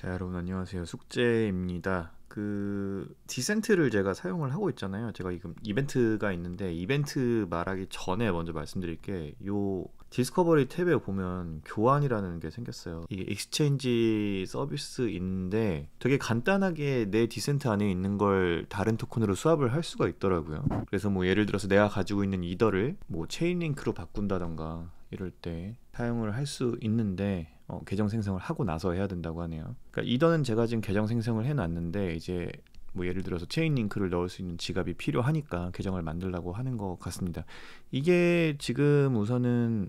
자 여러분 안녕하세요 숙제입니다 그 디센트를 제가 사용을 하고 있잖아요 제가 지금 이벤트가 있는데 이벤트 말하기 전에 먼저 말씀드릴 게 요 디스커버리 탭에 보면 교환이라는 게 생겼어요 이게 익스체인지 서비스인데 되게 간단하게 내 디센트 안에 있는 걸 다른 토큰으로 수합을 할 수가 있더라고요 그래서 뭐 예를 들어서 내가 가지고 있는 이더를 뭐 체인링크로 바꾼다던가 이럴 때 사용을 할 수 있는데 어, 계정 생성을 하고 나서 해야 된다고 하네요. 그러니까 이더는 제가 지금 계정 생성을 해놨는데 이제 뭐 예를 들어서 체인 링크를 넣을 수 있는 지갑이 필요하니까 계정을 만들라고 하는 것 같습니다. 이게 지금 우선은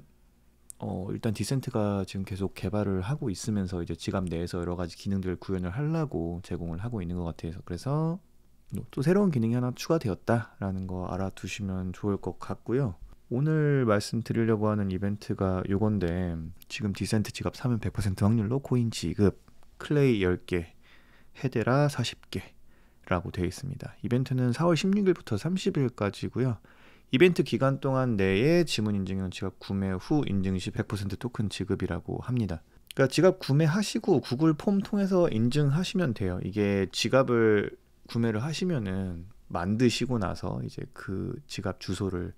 어, 일단 디센트가 지금 계속 개발을 하고 있으면서 이제 지갑 내에서 여러 가지 기능들을 구현을 하려고 제공을 하고 있는 것 같아서 그래서 또 새로운 기능이 하나 추가되었다라는 거 알아두시면 좋을 것 같고요. 오늘 말씀드리려고 하는 이벤트가 요건데 지금 디센트 지갑 사면 100% 확률로 코인 지급 클레이 10개 헤데라 40개 라고 되어 있습니다. 이벤트는 4월 16일부터 30일까지고요. 이벤트 기간 동안 내에 지문 인증용 지갑 구매 후 인증 시 100% 토큰 지급이라고 합니다. 그러니까 지갑 구매하시고 구글 폼 통해서 인증하시면 돼요. 이게 지갑을 구매를 하시면은 만드시고 나서 이제 그 지갑 주소를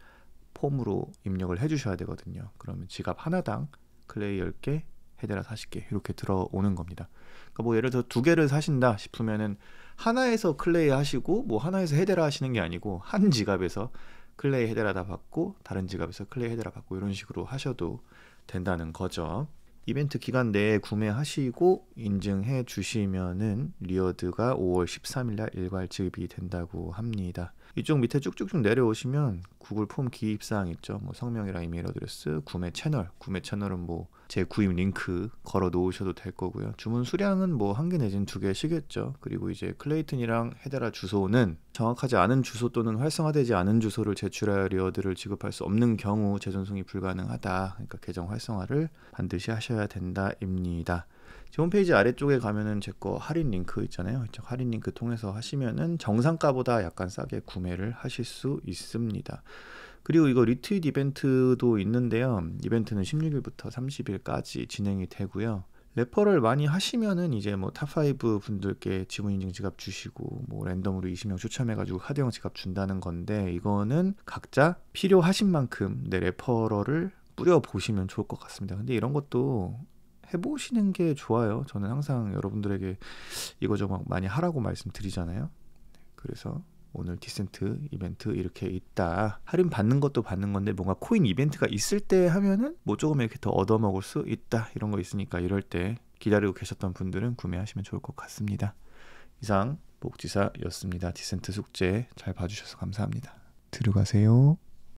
폼으로 입력을 해주셔야 되거든요. 그러면 지갑 하나당 클레이 10개, 헤드라 40개 이렇게 들어오는 겁니다. 그러니까 뭐 예를 들어 두 개를 사신다 싶으면은 하나에서 클레이 하시고 뭐 하나에서 헤드라 하시는 게 아니고 한 지갑에서 클레이 헤드라 다 받고 다른 지갑에서 클레이 헤드라 받고 이런 식으로 하셔도 된다는 거죠. 이벤트 기간 내에 구매하시고 인증해 주시면은 리어드가 5월 13일 날 일괄 지급이 된다고 합니다. 이쪽 밑에 쭉쭉쭉 내려오시면 구글 폼 기입사항 있죠. 뭐 성명이랑 이메일 어드레스, 구매 채널. 구매 채널은 뭐 제 구입 링크 걸어 놓으셔도 될 거고요. 주문 수량은 뭐 한 개 내진 두 개시겠죠. 그리고 이제 클레이튼이랑 헤드라 주소는 정확하지 않은 주소 또는 활성화되지 않은 주소를 제출하리어들을 여 지급할 수 없는 경우 재전송이 불가능하다. 그러니까 계정 활성화를 반드시 하셔야 된다입니다. 제 홈페이지 아래쪽에 가면은 제 거 할인 링크 있잖아요. 할인 링크 통해서 하시면은 정상가보다 약간 싸게 구매를 하실 수 있습니다. 그리고 이거 리트윗 이벤트도 있는데요. 이벤트는 16일부터 30일까지 진행이 되고요. 레퍼럴 많이 하시면은 이제 뭐 탑5 분들께 지문인증 지갑 주시고 뭐 랜덤으로 20명 추첨해가지고 카드형 지갑 준다는 건데 이거는 각자 필요하신 만큼 내 네, 레퍼럴을 뿌려 보시면 좋을 것 같습니다. 근데 이런 것도 해보시는 게 좋아요. 저는 항상 여러분들에게 이거저거 많이 하라고 말씀드리잖아요. 그래서 오늘 디센트 이벤트 이렇게 있다. 할인 받는 것도 받는 건데 뭔가 코인 이벤트가 있을 때 하면은 뭐 조금 이렇게 더 얻어먹을 수 있다. 이런 거 있으니까 이럴 때 기다리고 계셨던 분들은 구매하시면 좋을 것 같습니다. 이상 복지사였습니다. 디센트 숙제 잘 봐주셔서 감사합니다. 들어가세요.